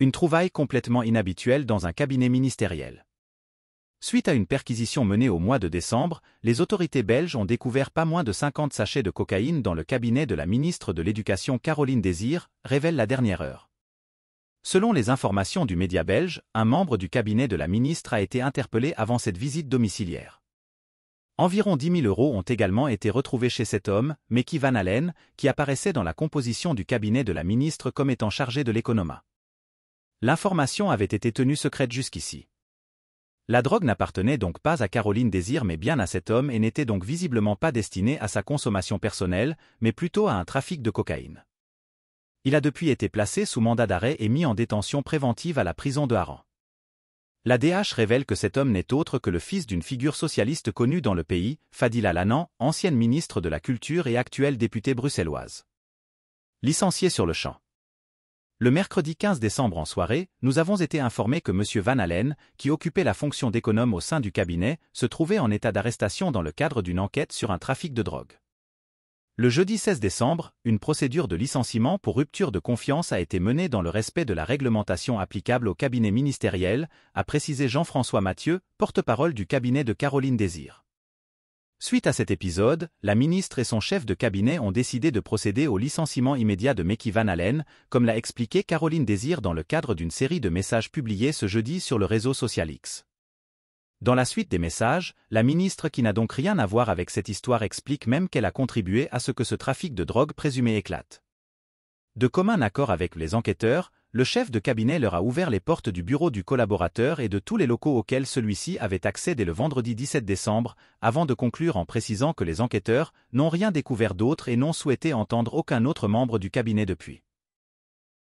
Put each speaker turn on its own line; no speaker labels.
Une trouvaille complètement inhabituelle dans un cabinet ministériel. Suite à une perquisition menée au mois de décembre, les autorités belges ont découvert pas moins de 50 sachets de cocaïne dans le cabinet de la ministre de l'Éducation Caroline Désir, révèle la dernière heure. Selon les informations du média belge, un membre du cabinet de la ministre a été interpellé avant cette visite domiciliaire. Environ 10 000 euros ont également été retrouvés chez cet homme, Meki Van Allen, qui apparaissait dans la composition du cabinet de la ministre comme étant chargé de l'économat. L'information avait été tenue secrète jusqu'ici. La drogue n'appartenait donc pas à Caroline Désir mais bien à cet homme et n'était donc visiblement pas destinée à sa consommation personnelle, mais plutôt à un trafic de cocaïne. Il a depuis été placé sous mandat d'arrêt et mis en détention préventive à la prison de Haran. La DH révèle que cet homme n'est autre que le fils d'une figure socialiste connue dans le pays, Fadila Lanan, ancienne ministre de la Culture et actuelle députée bruxelloise. Licencié sur le champ. Le mercredi 15 décembre en soirée, nous avons été informés que M. Van Allen, qui occupait la fonction d'économe au sein du cabinet, se trouvait en état d'arrestation dans le cadre d'une enquête sur un trafic de drogue. Le jeudi 16 décembre, une procédure de licenciement pour rupture de confiance a été menée dans le respect de la réglementation applicable au cabinet ministériel, a précisé Jean-François Mathieu, porte-parole du cabinet de Caroline Désir. Suite à cet épisode, la ministre et son chef de cabinet ont décidé de procéder au licenciement immédiat de Mickey Van Allen, comme l'a expliqué Caroline Désir dans le cadre d'une série de messages publiés ce jeudi sur le réseau social X. Dans la suite des messages, la ministre qui n'a donc rien à voir avec cette histoire explique même qu'elle a contribué à ce que ce trafic de drogue présumé éclate. De commun accord avec les enquêteurs, le chef de cabinet leur a ouvert les portes du bureau du collaborateur et de tous les locaux auxquels celui-ci avait accès dès le vendredi 17 décembre, avant de conclure en précisant que les enquêteurs n'ont rien découvert d'autre et n'ont souhaité entendre aucun autre membre du cabinet depuis.